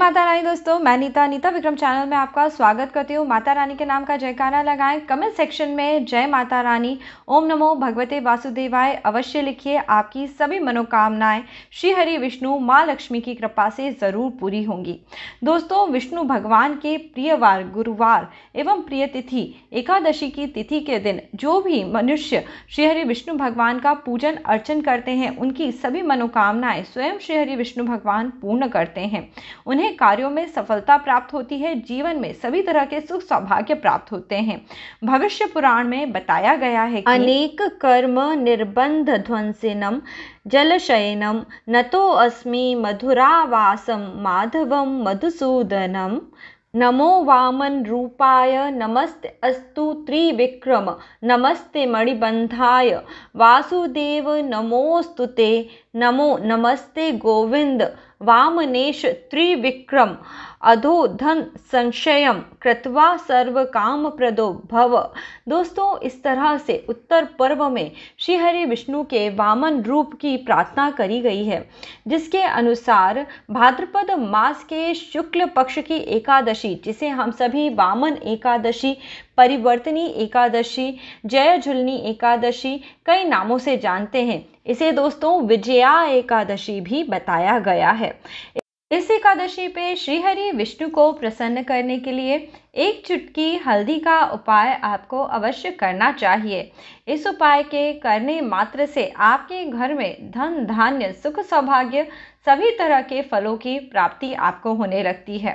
माता रानी दोस्तों मैं नीता नीता विक्रम चैनल में आपका स्वागत करती हूँ माता रानी के नाम का जयकारा लगाएं कमेंट सेक्शन में जय माता रानी ओम नमो भगवते वासुदेवाय अवश्य लिखिए आपकी सभी मनोकामनाएं श्री हरि विष्णु माँ लक्ष्मी की कृपा से ज़रूर पूरी होंगी दोस्तों विष्णु भगवान के प्रियवार गुरुवार एवं प्रिय तिथि एकादशी की तिथि के दिन जो भी मनुष्य श्रीहरि विष्णु भगवान का पूजन अर्चन करते हैं उनकी सभी मनोकामनाएं स्वयं श्रीहरि विष्णु भगवान पूर्ण करते हैं उन्हें अपने कार्यों में सफलता प्राप्त होती है जीवन में सभी तरह के सुख सौभाग्य प्राप्त होते हैं भविष्य पुराण में बताया गया है कि अनेक कर्म निर्बंध ध्वंसिनम जलशयनम नतो अस्मि मधुरावासम माधवम मधुसूदनम नमो वामन रूपाय नमस्ते अस्तु त्रिविक्रम नमस्ते मणिबंधाय वासुदेव नमोस्तुते नमो नमस्ते गोविंद वामनेश त्रिविक्रम अधो धन संशयम कृत्वा सर्व काम प्रदो भव दोस्तों इस तरह से उत्तर पर्व में श्री हरि विष्णु के वामन रूप की प्रार्थना करी गई है जिसके अनुसार भाद्रपद मास के शुक्ल पक्ष की एकादशी जिसे हम सभी वामन एकादशी परिवर्तनी एकादशी जय झुलनी एकादशी कई नामों से जानते हैं इसे दोस्तों विजया एकादशी भी बताया गया है इस एकादशी पे श्रीहरि विष्णु को प्रसन्न करने के लिए एक चुटकी हल्दी का उपाय आपको अवश्य करना चाहिए इस उपाय के करने मात्र से आपके घर में धन धान्य सुख सौभाग्य सभी तरह के फलों की प्राप्ति आपको होने लगती है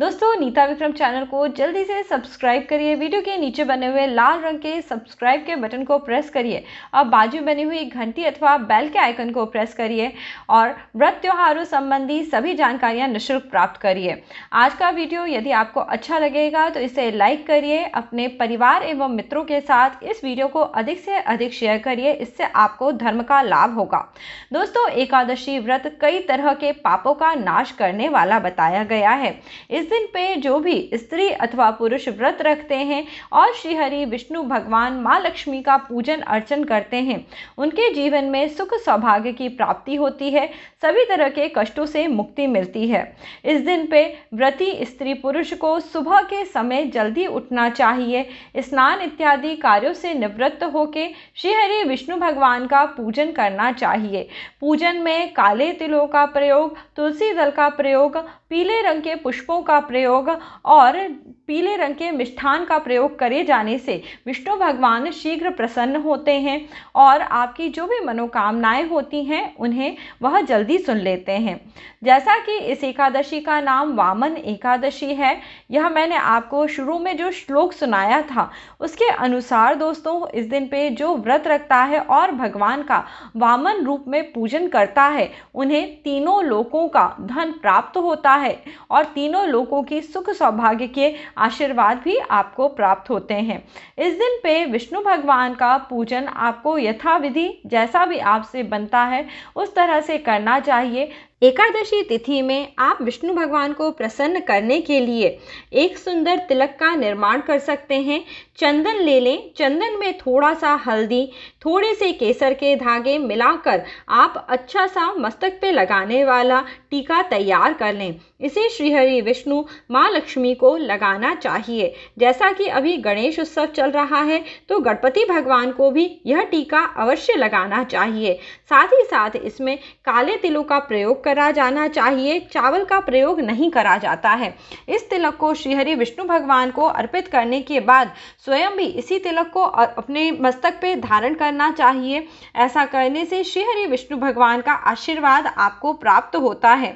दोस्तों नीता विक्रम चैनल को जल्दी से सब्सक्राइब करिए वीडियो के नीचे बने हुए लाल रंग के सब्सक्राइब के बटन को प्रेस करिए और बाजू बनी हुई घंटी अथवा बेल के आइकन को प्रेस करिए और व्रत त्योहारों संबंधी सभी जानकारियाँ निःशुल्क प्राप्त करिए आज का वीडियो यदि आपको अच्छा लगे लगेगा तो इसे लाइक करिए अपने परिवार एवं मित्रों के साथ इस वीडियो को अधिक से अधिक शेयर करिए इससे आपको धर्म का लाभ होगा दोस्तों एकादशी व्रत कई तरह के पापों का नाश करने वाला बताया गया है इस दिन पे जो भी स्त्री अथवा पुरुष व्रत रखते हैं और श्रीहरि विष्णु भगवान माँ लक्ष्मी का पूजन अर्चन करते हैं उनके जीवन में सुख सौभाग्य की प्राप्ति होती है सभी तरह के कष्टों से मुक्ति मिलती है इस दिन पे व्रती स्त्री पुरुष को सुबह के समय जल्दी उठना चाहिए स्नान इत्यादि कार्यों से निवृत्त होकर श्रीहरि विष्णु भगवान का पूजन करना चाहिए पूजन में काले तिलों का प्रयोग तुलसी दल का प्रयोग पीले रंग के पुष्पों का प्रयोग और पीले रंग के मिष्ठान का प्रयोग करे जाने से विष्णु भगवान शीघ्र प्रसन्न होते हैं और आपकी जो भी मनोकामनाएं होती हैं उन्हें वह जल्दी सुन लेते हैं जैसा कि इस एकादशी का नाम वामन एकादशी है यह मैंने आपको शुरू में जो श्लोक सुनाया था उसके अनुसार दोस्तों इस दिन पे जो व्रत रखता है और भगवान का वामन रूप में पूजन करता है उन्हें तीनों लोकों का धन प्राप्त होता है और तीनों लोकों की सुख सौभाग्य के आशीर्वाद भी आपको प्राप्त होते हैं इस दिन पे विष्णु भगवान का पूजन आपको यथाविधि जैसा भी आपसे बनता है उस तरह से करना चाहिए एकादशी तिथि में आप विष्णु भगवान को प्रसन्न करने के लिए एक सुंदर तिलक का निर्माण कर सकते हैं चंदन ले लें चंदन में थोड़ा सा हल्दी थोड़े से केसर के धागे मिलाकर आप अच्छा सा मस्तक पे लगाने वाला टीका तैयार कर लें इसे श्रीहरि विष्णु माँ लक्ष्मी को लगाना चाहिए जैसा कि अभी गणेश उत्सव चल रहा है तो गणपति भगवान को भी यह टीका अवश्य लगाना चाहिए साथ ही साथ इसमें काले तिलों का प्रयोग करा जाना चाहिए चावल का प्रयोग नहीं करा जाता है इस तिलक को श्रीहरि विष्णु भगवान को अर्पित करने के बाद स्वयं भी इसी तिलक को अपने मस्तक पे धारण करना चाहिए ऐसा करने से श्री हरि विष्णु भगवान का आशीर्वाद आपको प्राप्त होता है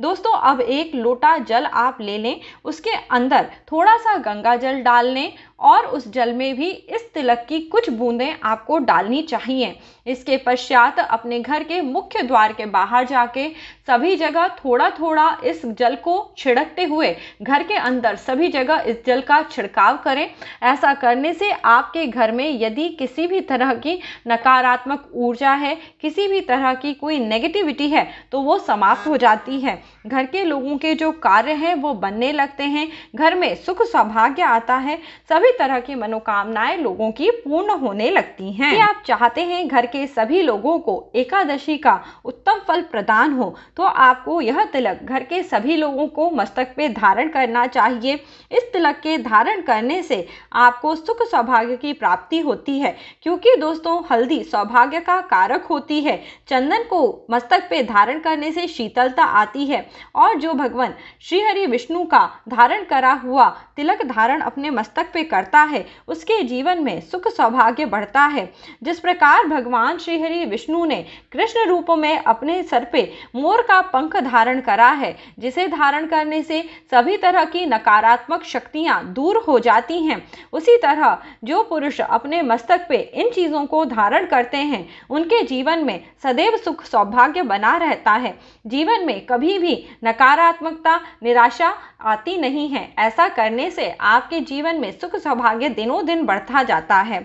दोस्तों अब एक लोटा जल आप ले लें उसके अंदर थोड़ा सा गंगा जल डाल लें और उस जल में भी इस तिलक की कुछ बूंदें आपको डालनी चाहिए इसके पश्चात अपने घर के मुख्य द्वार के बाहर जाके सभी जगह थोड़ा थोड़ा इस जल को छिड़कते हुए घर के अंदर सभी जगह इस जल का छिड़काव करें ऐसा करने से आपके घर में यदि किसी भी तरह की नकारात्मक ऊर्जा है किसी भी तरह की कोई नेगेटिविटी है तो वो समाप्त हो जाती है घर के लोगों के जो कार्य हैं वो बनने लगते हैं घर में सुख सौभाग्य आता है सभी तरह की मनोकामनाएं लोगों की पूर्ण होने लगती हैं आप चाहते हैं घर के के सभी लोगों को एकादशी का उत्तम फल प्रदान हो तो आपको यह तिलक घर के सभी लोगों को मस्तक पे धारण करना चाहिए इस तिलक के धारण करने से आपको सुख सौभाग्य की प्राप्ति होती है क्योंकि दोस्तों हल्दी सौभाग्य का कारक होती है चंदन को मस्तक पे धारण करने से शीतलता आती है और जो भगवान श्रीहरि विष्णु का धारण करा हुआ तिलक धारण अपने मस्तक पे करता है उसके जीवन में सुख सौभाग्य बढ़ता है जिस प्रकार भगवान भगवान श्रीहरि विष्णु ने कृष्ण रूप में अपने सर पे मोर का पंख धारण करा है जिसे धारण करने से सभी तरह की नकारात्मक शक्तियाँ दूर हो जाती हैं उसी तरह जो पुरुष अपने मस्तक पे इन चीज़ों को धारण करते हैं उनके जीवन में सदैव सुख सौभाग्य बना रहता है जीवन में कभी भी नकारात्मकता निराशा आती नहीं है ऐसा करने से आपके जीवन में सुख सौभाग्य दिनों दिन बढ़ता जाता है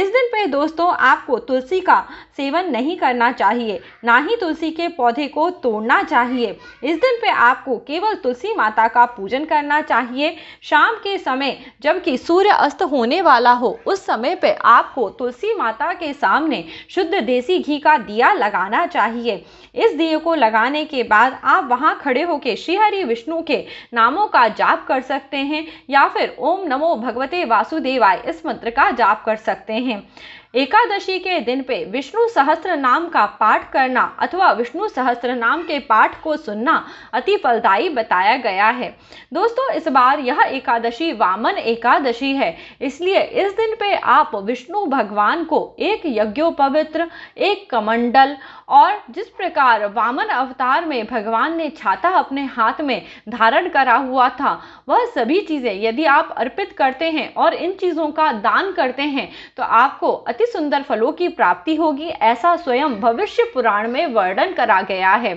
इस दिन पे दोस्तों आपको तुलसी का सेवन नहीं करना चाहिए ना ही तुलसी के पौधे को तोड़ना चाहिए इस दिन पे आपको केवल तुलसी माता का पूजन करना चाहिए शाम के समय जबकि सूर्य अस्त होने वाला हो उस समय पे आपको तुलसी माता के सामने शुद्ध देसी घी का दिया लगाना चाहिए इस दिए को लगाने के बाद आप वहाँ खड़े होकर श्रीहरि विष्णु के नामों का जाप कर सकते हैं या फिर ओम नमो भगवते वासुदेवाय इस मंत्र का जाप कर सकते हैं एकादशी के दिन पे विष्णु सहस्त्र नाम का पाठ करना अथवा विष्णु सहस्त्र नाम के पाठ को सुनना अति फलदायी बताया गया है दोस्तों इस बार यह एकादशी वामन एकादशी है इसलिए इस दिन पे आप विष्णु भगवान को एक यज्ञोपवित्र एक कमंडल और जिस प्रकार वामन अवतार में भगवान ने छाता अपने हाथ में धारण करा हुआ था वह सभी चीज़ें यदि आप अर्पित करते हैं और इन चीज़ों का दान करते हैं तो आपको अति सुंदर फलों की प्राप्ति होगी ऐसा स्वयं भविष्य पुराण में वर्णन करा गया है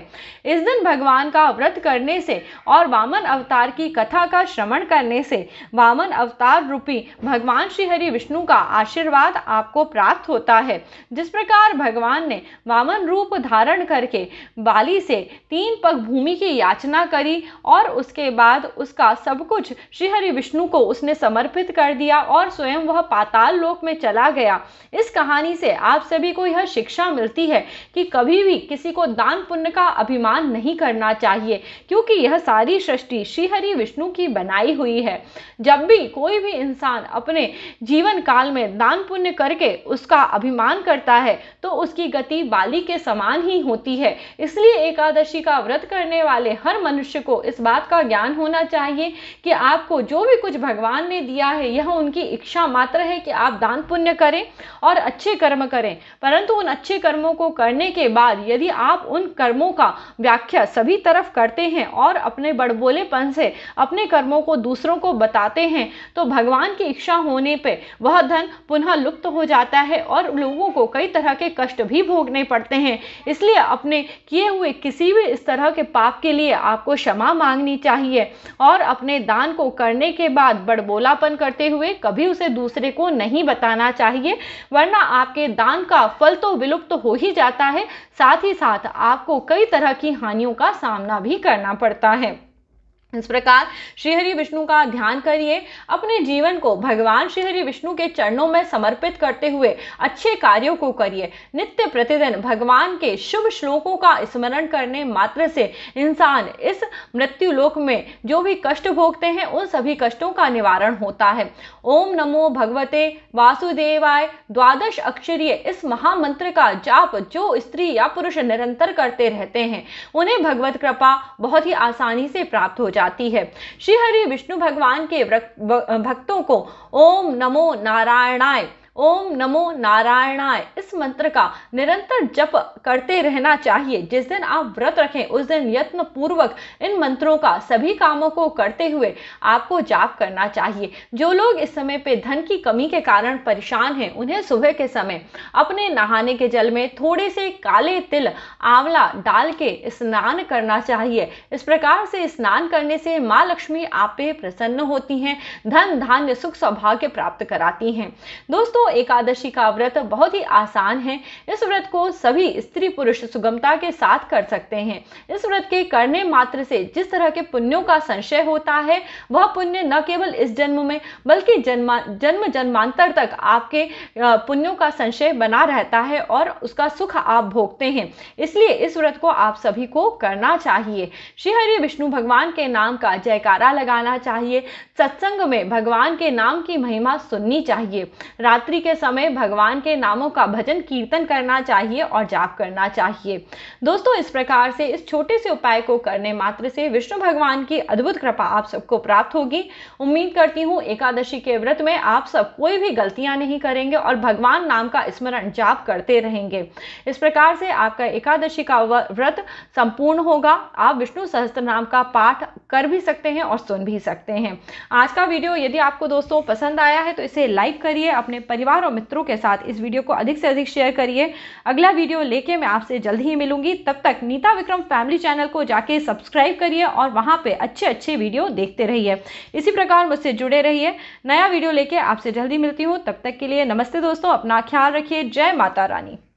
इस दिन भगवान का व्रत करने से और वामन अवतार की कथा का श्रवण करने से वामन अवतार रूपी भगवान श्री हरि विष्णु का आशीर्वाद आपको प्राप्त होता है जिस प्रकार भगवान ने वामन रूप धारण करके बाली से तीन पग भूमि की याचना करी और उसके बाद उसका सब कुछ श्रीहरि विष्णु को उसने समर्पित कर दिया और स्वयं वह पाताल लोक में चला गया इस कहानी से आप सभी को यह शिक्षा मिलती है कि कभी भी किसी को दान पुण्य का अभिमान नहीं करना चाहिए क्योंकि यह सारी सृष्टि श्रीहरि विष्णु की बनाई हुई है जब भी कोई भी इंसान अपने जीवन काल में दान पुण्य करके उसका अभिमान करता है तो उसकी गति बाली के समान ही होती है इसलिए एकादशी का व्रत करने वाले हर मनुष्य को इस बात का ज्ञान होना चाहिए कि आपको जो भी कुछ भगवान ने दिया है यह उनकी इच्छा मात्र है कि आप दान पुण्य करें और अच्छे कर्म करें परंतु उन अच्छे कर्मों को करने के बाद यदि आप उन कर्मों का व्याख्या सभी तरफ करते हैं और अपने बड़बोलेपन से अपने कर्मों को दूसरों को बताते हैं तो भगवान की इच्छा होने पर वह धन पुनः लुप्त हो जाता है और लोगों को कई तरह के कष्ट भी भोगने पड़ते हैं इसलिए अपने किए हुए किसी भी इस तरह के पाप के लिए आपको क्षमा मांगनी चाहिए और अपने दान को करने के बाद बड़बोलापन करते हुए कभी उसे दूसरे को नहीं बताना चाहिए वरना आपके दान का फल तो विलुप्त तो हो ही जाता है साथ ही साथ आपको कई तरह की हानियों का सामना भी करना पड़ता है इस प्रकार श्रीहरि विष्णु का ध्यान करिए अपने जीवन को भगवान श्रीहरि विष्णु के चरणों में समर्पित करते हुए अच्छे कार्यों को करिए नित्य प्रतिदिन भगवान के शुभ श्लोकों का स्मरण करने मात्र से इंसान इस मृत्यु लोक में जो भी कष्ट भोगते हैं उन सभी कष्टों का निवारण होता है ओम नमो भगवते वासुदेवाय द्वादश अक्षरीय इस महामंत्र का जाप जो स्त्री या पुरुष निरंतर करते रहते हैं उन्हें भगवत कृपा बहुत ही आसानी से प्राप्त हो जाए जाती है श्री हरि विष्णु भगवान के भक्तों को ओम नमो नारायणाय ओम नमो नारायणाय इस मंत्र का निरंतर जप करते रहना चाहिए जिस दिन आप व्रत रखें उस दिन यत्न पूर्वक इन मंत्रों का सभी कामों को करते हुए आपको जाप करना चाहिए जो लोग इस समय पे धन की कमी के कारण परेशान हैं उन्हें सुबह के समय अपने नहाने के जल में थोड़े से काले तिल आंवला डाल के स्नान करना चाहिए इस प्रकार से स्नान करने से माँ लक्ष्मी आप पे प्रसन्न होती हैं धन धान्य सुख सौभाग्य प्राप्त कराती हैं दोस्तों एकादशी का व्रत बहुत ही आसान है इस व्रत को सभी स्त्री पुरुष सुगमता के साथ कर सकते हैं इस व्रत के करने मात्र से जिस तरह के पुण्यों का संशय होता है वह पुण्य न केवल इस जन्म में बल्कि जन्म जन्मांतर तक आपके पुण्यों का संशय बना रहता है और उसका सुख आप भोगते हैं इसलिए इस व्रत को आप सभी को करना चाहिए श्रीहरि विष्णु भगवान के नाम का जयकारा लगाना चाहिए सत्संग में भगवान के नाम की महिमा सुननी चाहिए रात्रि रात्रि के समय भगवान के नामों का भजन कीर्तन करना चाहिए और जाप करना चाहिए दोस्तों इस प्रकार से इस छोटे से उपाय को करने मात्र से विष्णु भगवान की अद्भुत कृपा आप सबको प्राप्त होगी उम्मीद करती हूँ एकादशी के व्रत में आप सब कोई भी गलतियां नहीं करेंगे और भगवान नाम का स्मरण जाप करते रहेंगे इस प्रकार से आपका एकादशी का व्रत संपूर्ण होगा आप विष्णु सहस्त्र नाम का पाठ कर भी सकते हैं और सुन भी सकते हैं आज का वीडियो यदि आपको दोस्तों पसंद आया है तो इसे लाइक करिए अपने परिवार परिवार और मित्रों के साथ इस वीडियो को अधिक से अधिक शेयर करिए अगला वीडियो लेके मैं आपसे जल्द ही मिलूंगी तब तक नीता विक्रम फैमिली चैनल को जाके सब्सक्राइब करिए और वहाँ पर अच्छे अच्छे वीडियो देखते रहिए इसी प्रकार मुझसे जुड़े रहिए नया वीडियो लेके आपसे जल्दी मिलती हूँ तब तक के लिए नमस्ते दोस्तों अपना ख्याल रखिए जय माता रानी